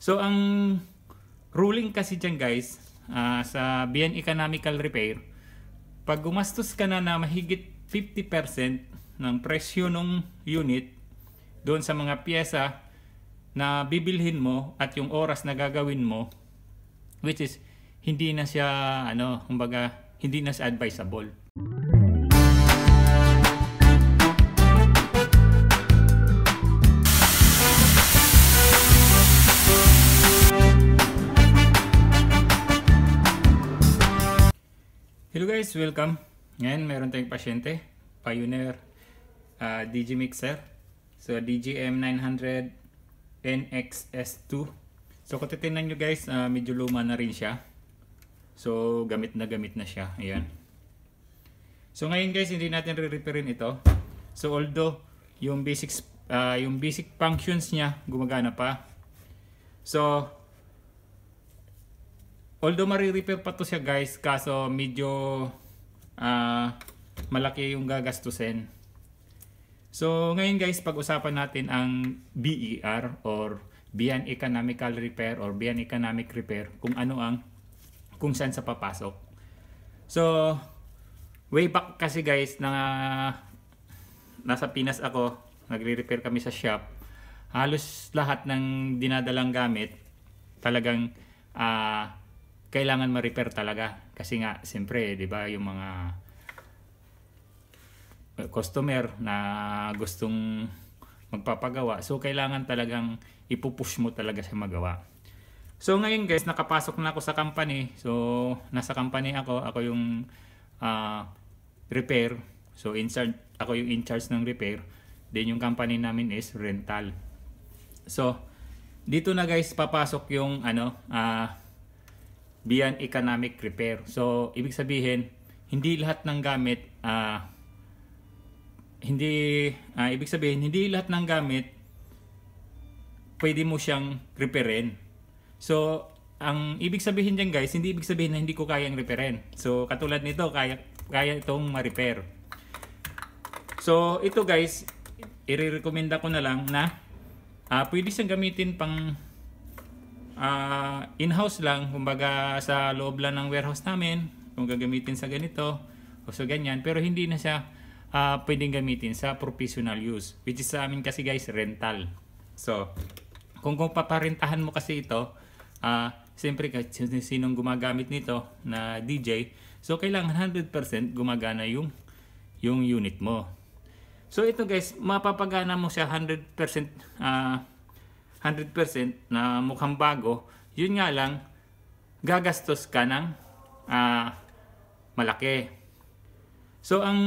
So ang ruling kasi dyan guys uh, sa BN Economical Repair pag gumastos ka na na mahigit 50% ng presyo ng unit doon sa mga piyesa na bibilhin mo at yung oras na gagawin mo which is hindi na siya ano kumbaga hindi na siya advisable. guys, welcome. Ngayon, meron tayong pasyente, Pioneer uh, ah, DG Mixer. So, DGM900 NXS2. So, kung titignan nyo guys, uh, medyo luma na rin siya. So, gamit na gamit na siya. Ayan. So, ngayon guys, hindi natin re-repairin ito. So, although, yung basic, uh, ah, yung basic functions niya, gumagana pa. So, Although marirepair pa to siya guys, kaso medyo uh, malaki yung gagastusin. So ngayon guys, pag-usapan natin ang BER or Bian Economical Repair or Bian Economic Repair kung ano ang kung saan sa papasok. So way back kasi guys na nasa Pinas ako, nagre-repair kami sa shop. Halos lahat ng dinadalang gamit talagang uh, kailangan ma-repair talaga. Kasi nga, siyempre, di ba, yung mga eh, customer na gustong magpapagawa. So, kailangan talagang ipupush mo talaga siya magawa. So, ngayon guys, nakapasok na ako sa company. So, nasa company ako. Ako yung uh, repair. So, in charge, ako yung in charge ng repair. Then, yung company namin is rental. So, dito na guys, papasok yung ano, uh, beyond economic repair. So, ibig sabihin, hindi lahat ng gamit uh, hindi uh, ibig sabihin hindi lahat ng gamit pwede mo siyang repairin. So, ang ibig sabihin diyan guys, hindi ibig sabihin na hindi ko kayang repairin. So, katulad nito, kaya kaya itong ma-repair. So, ito guys, irerekomenda ko na lang na uh, pwede siyang gamitin pang uh, in-house lang, kumbaga sa loob lang ng warehouse namin, kung gagamitin sa ganito o sa ganyan, pero hindi na siya uh, pwedeng gamitin sa professional use, which is sa amin kasi guys, rental. So, kung kung paparentahan mo kasi ito, uh, siyempre sinong gumagamit nito na DJ, so kailangan 100% gumagana yung yung unit mo. So ito guys, mapapagana mo siya 100% uh, 100% na mukhang bago, yun nga lang, gagastos ka ng uh, malaki. So, ang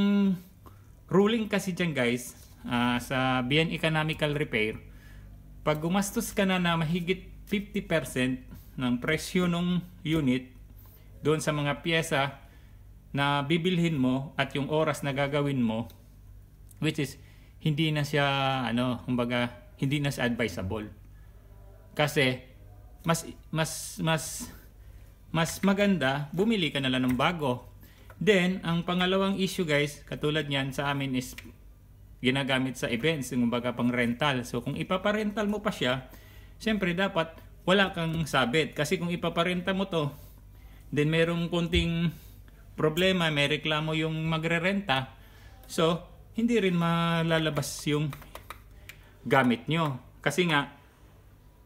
ruling kasi dyan guys, uh, sa BN Economical Repair, pag gumastos ka na na mahigit 50% ng presyo ng unit doon sa mga piyesa na bibilhin mo at yung oras na gagawin mo, which is hindi na siya, ano, kumbaga, hindi na siya advisable. Kasi mas mas mas mas maganda bumili ka na lang ng bago. Then, ang pangalawang issue guys, katulad niyan sa amin is ginagamit sa events, yung pang rental. So, kung ipaparental mo pa siya, syempre dapat wala kang sabit. Kasi kung ipaparenta mo to, then merong konting problema, may reklamo yung magrerenta. So, hindi rin malalabas yung gamit nyo. Kasi nga,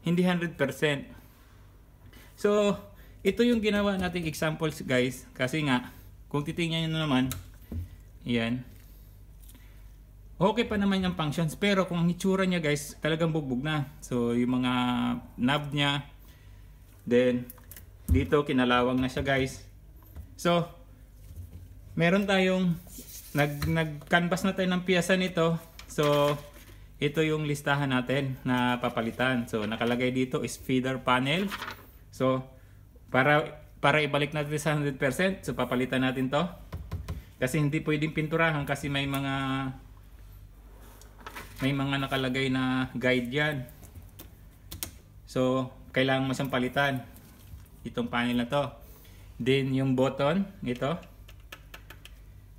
hindi 100%. So, ito yung ginawa nating examples guys. Kasi nga, kung titingnan nyo naman, yan. Okay pa naman yung functions. Pero kung ang itsura niya guys, talagang bugbog na. So, yung mga knob niya. Then, dito kinalawang na siya guys. So, meron tayong nag nag na tayo ng piyasa nito. So, ito yung listahan natin na papalitan. So nakalagay dito is feeder panel. So para para ibalik natin sa 100%, so papalitan natin 'to. Kasi hindi pwedeng pinturahan kasi may mga may mga nakalagay na guide yan. So kailangan mo siyang palitan. Itong panel na 'to. Then yung button, ito.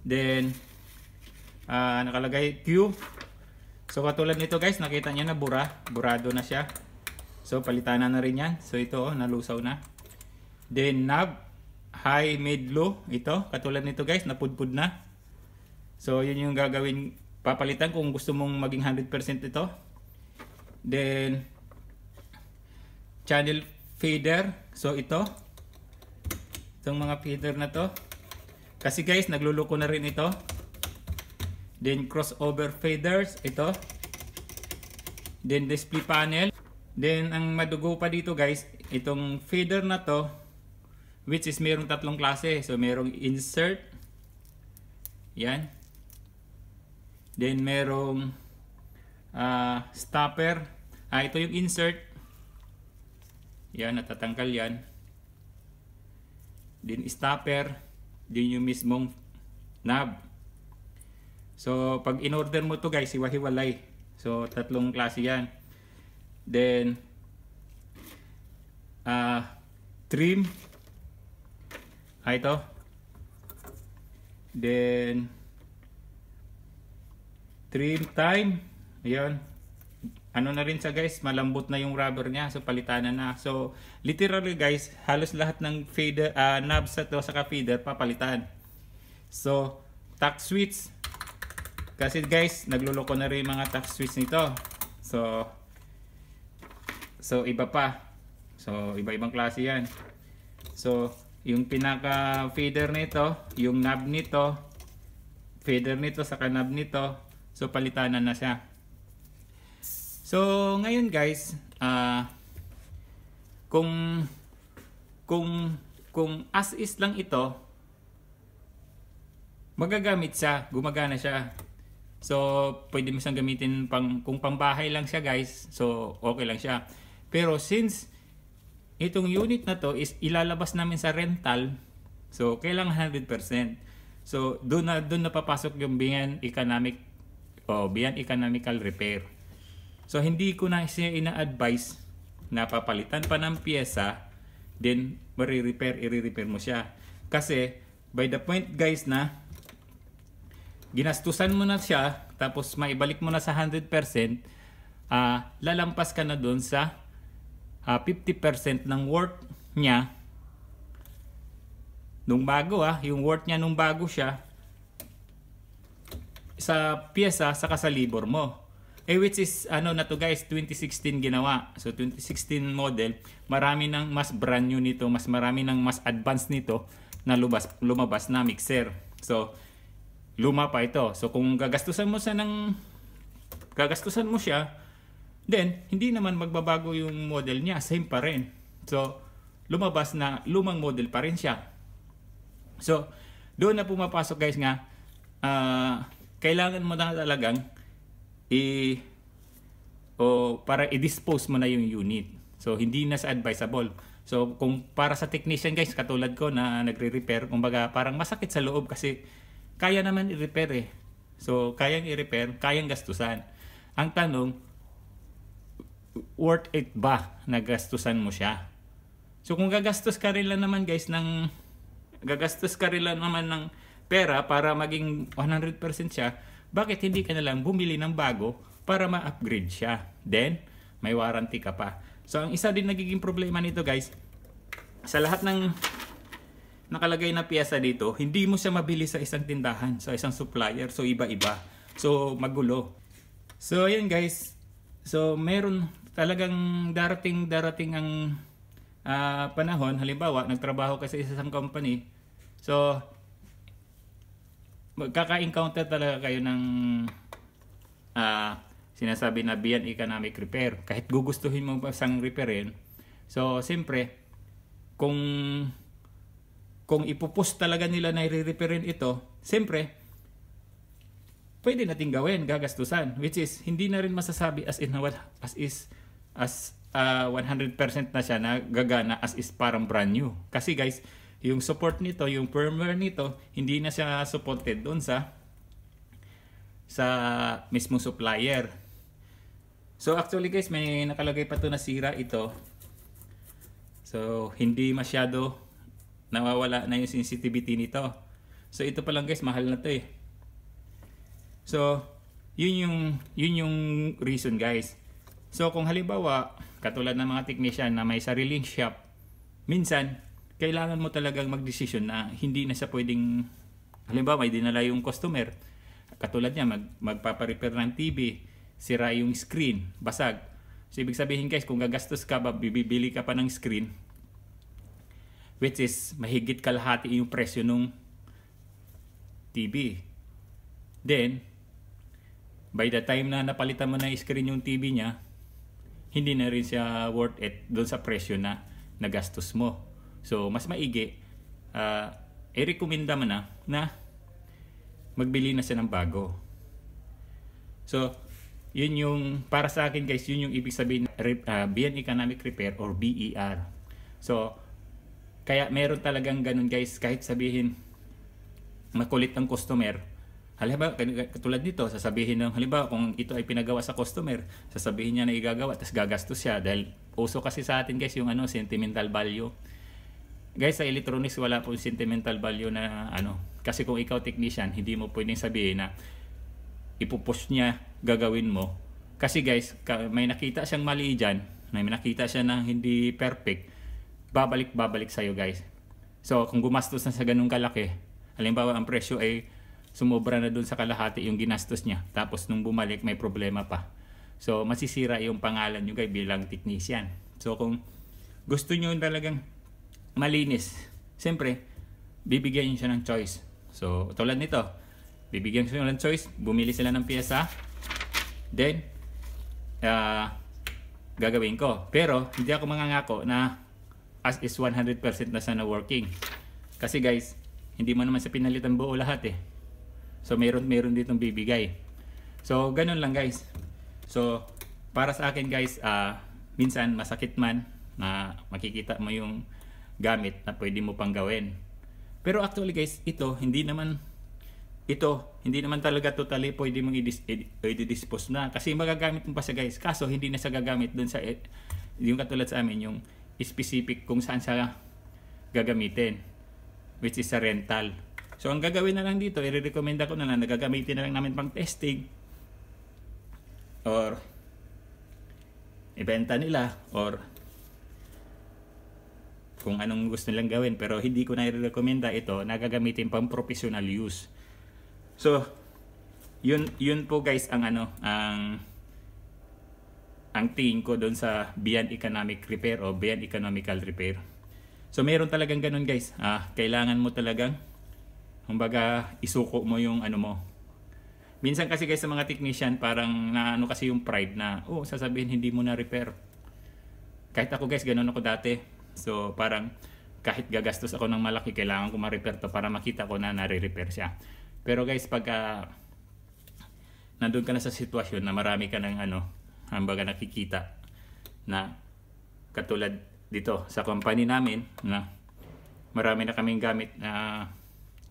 Then uh, nakalagay cube So katulad nito guys, nakita niyo na bura, burado na siya. So palitan na, na rin 'yan. So ito oh, nalusaw na. Then knob high, mid, low, ito katulad nito guys, napudpud na. So yun yung gagawin papalitan kung gusto mong maging 100% ito. Then channel feeder. So ito itong mga feeder na to. Kasi guys, nagluluko na rin ito. Then crossover faders, ito. Then display panel. Then ang madugo pa dito guys, itong fader na to which is mayroong tatlong klase. So mayroong insert. Yan. Then mayroong uh, ah, stopper. Ah, ito yung insert. Yan, natatanggal yan. Then stopper. Then yung mismong knob. So, pag in-order mo to guys, hiwa-hiwalay. So, tatlong klase yan. Then, uh, trim. Ah, ito. Then, trim time. Ayan. Ano na rin sa guys, malambot na yung rubber niya. So, palitanan na. So, literally guys, halos lahat ng fader, uh, ah, knobs at saka feeder, papalitan. So, tuck switch kasi guys, nagluloko na rin mga tax switch nito. So, so iba pa. So, iba-ibang klase yan. So, yung pinaka feeder nito, yung knob nito, feeder nito sa knob nito, so palitanan na siya. So, ngayon guys, uh, kung kung kung as is lang ito magagamit siya gumagana siya So, pwede mo siyang gamitin pang, kung pambahay lang siya guys. So, okay lang siya. Pero since itong unit na to is ilalabas namin sa rental, so kailangan 100%. So, doon na, doon na papasok yung beyond economic o oh, beyond economical repair. So, hindi ko na siya ina-advise na papalitan pa ng pyesa, then mare-repair, i-repair mo siya. Kasi, by the point guys na ginastusan mo na siya, tapos maibalik mo na sa 100%, uh, ah, lalampas ka na doon sa uh, ah, 50% ng worth niya nung bago ah, yung worth niya nung bago siya sa piyesa sa kasalibor mo. Eh which is ano na to guys, 2016 ginawa. So 2016 model, marami ng mas brand new nito, mas marami ng mas advanced nito na lubas, lumabas na mixer. So luma pa ito. So kung gagastusan mo sa ng gagastusan mo siya, then hindi naman magbabago yung model niya, same pa rin. So lumabas na lumang model pa rin siya. So doon na pumapasok guys nga uh, kailangan mo na talagang i o para i-dispose mo na yung unit. So hindi na sa advisable. So kung para sa technician guys katulad ko na nagre-repair, kumbaga parang masakit sa loob kasi kaya naman i-repair eh. So, kayang i-repair, kayang gastusan. Ang tanong, worth it ba na gastusan mo siya? So, kung gagastos ka rin lang naman guys ng gagastos ka rin lang naman ng pera para maging 100% siya, bakit hindi ka na lang bumili ng bago para ma-upgrade siya? Then, may warranty ka pa. So, ang isa din nagiging problema nito guys, sa lahat ng nakalagay na piyesa dito, hindi mo siya mabili sa isang tindahan, sa isang supplier. So, iba-iba. So, magulo. So, ayan guys. So, meron talagang darating-darating ang uh, panahon. Halimbawa, nagtrabaho ka sa isang company. So, magkaka-encounter talaga kayo ng uh, sinasabi na beyond economic repair. Kahit gugustuhin mo pa sang repairin. So, siyempre, kung kung ipupost talaga nila na i-referin ito, siyempre, pwede nating gawin, gagastusan. Which is, hindi na rin masasabi as in as is, as uh, ah, 100% na siya na gagana as is parang brand new. Kasi guys, yung support nito, yung firmware nito, hindi na siya supported doon sa sa mismo supplier. So actually guys, may nakalagay pa to na sira ito. So hindi masyado nawawala na yung sensitivity nito. So ito pa lang guys, mahal na to eh. So, yun yung, yun yung reason guys. So kung halimbawa, katulad ng mga technician na may sariling shop, minsan, kailangan mo talagang mag decision na hindi na sa pwedeng, halimbawa may dinala yung customer, katulad niya, mag, magpaparepair ng TV, sira yung screen, basag. So ibig sabihin guys, kung gagastos ka ba, bibili ka pa ng screen, which is mahigit kalahati yung presyo nung TV. Then, by the time na napalitan mo na screen yung TV niya, hindi na rin siya worth it doon sa presyo na nagastos mo. So, mas maigi, uh, i-recommenda mo na na magbili na siya ng bago. So, yun yung, para sa akin guys, yun yung ibig sabihin, uh, ah, BN Economic Repair or BER. So, kaya meron talagang ganun guys, kahit sabihin makulit ang customer, Halimbawa, katulad dito, sasabihin ng halimbawa kung ito ay pinagawa sa customer, sasabihin niya na igagawa tapos gagastos siya dahil uso kasi sa atin guys yung ano sentimental value. Guys, sa electronics wala po sentimental value na ano kasi kung ikaw technician, hindi mo pwedeng sabihin na ipupush niya gagawin mo. Kasi guys, may nakita siyang mali diyan, may nakita siya na hindi perfect, babalik-babalik sa'yo guys. So kung gumastos na sa ganung kalaki, halimbawa ang presyo ay sumobra na dun sa kalahati yung ginastos niya. Tapos nung bumalik may problema pa. So masisira yung pangalan nyo guys bilang technician. So kung gusto nyo talagang malinis, siyempre bibigyan nyo siya ng choice. So tulad nito, bibigyan nyo ng choice, bumili sila ng piyesa, then uh, gagawin ko. Pero hindi ako mangangako na as is 100% na sana working. Kasi guys, hindi mo naman sa pinalitan buo lahat eh. So meron meron ditong bibigay. So ganun lang guys. So para sa akin guys, uh, minsan masakit man na makikita mo yung gamit na pwede mo pang gawin. Pero actually guys, ito hindi naman ito hindi naman talaga totally pwede mong i-dispose na kasi magagamit mo pa siya guys. Kaso hindi na siya gagamit doon sa eh, yung katulad sa amin yung specific kung saan siya gagamitin which is sa rental. So ang gagawin na lang dito, i-recommend ako na lang na gagamitin na lang namin pang testing or ibenta nila or kung anong gusto nilang gawin pero hindi ko na i recommend ito nagagamitin pang professional use. So yun yun po guys ang ano ang ang tingin ko doon sa beyond economic repair o beyond economical repair. So meron talagang ganun guys. Ah, kailangan mo talagang kumbaga isuko mo yung ano mo. Minsan kasi guys sa mga technician parang naano kasi yung pride na oh sasabihin hindi mo na repair. Kahit ako guys ganun ako dati. So parang kahit gagastos ako ng malaki kailangan ko ma-repair to para makita ko na nare-repair siya. Pero guys pag uh, nandun ka na sa sitwasyon na marami ka ng ano Hambaga nakikita na katulad dito sa company namin na marami na kaming gamit na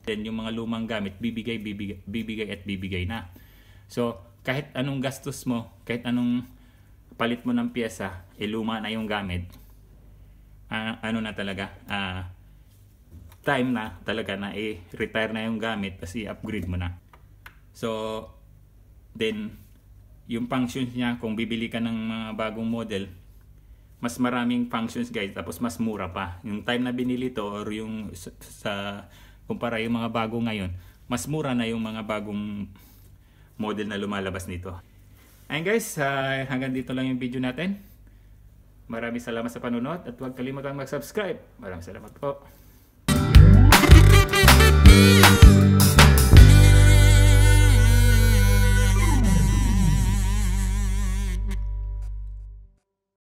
then yung mga lumang gamit bibigay, bibigay bibigay at bibigay na. So kahit anong gastos mo, kahit anong palit mo ng pyesa, iluma eh, na yung gamit. Uh, ano na talaga? Uh, time na talaga na i-retire na yung gamit kasi upgrade mo na. So, then yung functions niya kung bibili ka ng mga bagong model mas maraming functions guys tapos mas mura pa yung time na binili to or yung sa, sa kumpara yung mga bago ngayon mas mura na yung mga bagong model na lumalabas nito ayun guys uh, hanggang dito lang yung video natin maraming salamat sa panunod at huwag kalimutang mag subscribe maraming salamat po